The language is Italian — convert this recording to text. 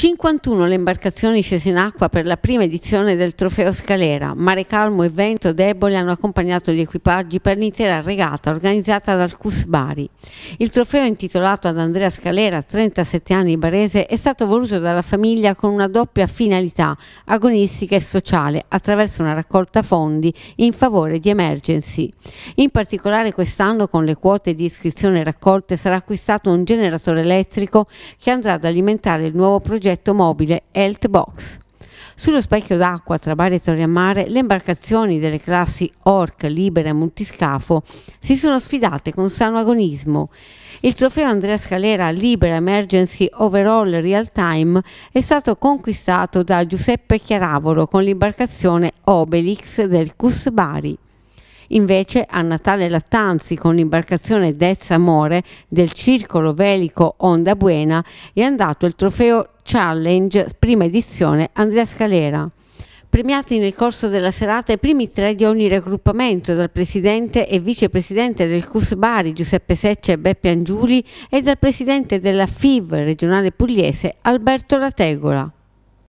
51 le imbarcazioni scese in acqua per la prima edizione del trofeo Scalera. Mare calmo e vento debole hanno accompagnato gli equipaggi per l'intera regata organizzata dal CUS Bari. Il trofeo intitolato ad Andrea Scalera, 37 anni barese, è stato voluto dalla famiglia con una doppia finalità agonistica e sociale attraverso una raccolta fondi in favore di emergency. In particolare quest'anno con le quote di iscrizione raccolte sarà acquistato un generatore elettrico che andrà ad alimentare il nuovo progetto progetto mobile Health Box. Sullo specchio d'acqua tra Bari e Torri a Mare, le imbarcazioni delle classi Orc, Libera e Multiscafo si sono sfidate con sano agonismo. Il trofeo Andrea Scalera Libera Emergency Overall Real Time è stato conquistato da Giuseppe Chiaravolo con l'imbarcazione Obelix del Cus Bari. Invece a Natale Lattanzi con l'imbarcazione Dezza Amore del circolo velico Onda Buena è andato il trofeo Challenge prima edizione Andrea Scalera. Premiati nel corso della serata i primi tre di ogni raggruppamento dal presidente e vicepresidente del CUS Bari Giuseppe Secce e Beppe Angiuli e dal presidente della FIV regionale pugliese Alberto Lategola.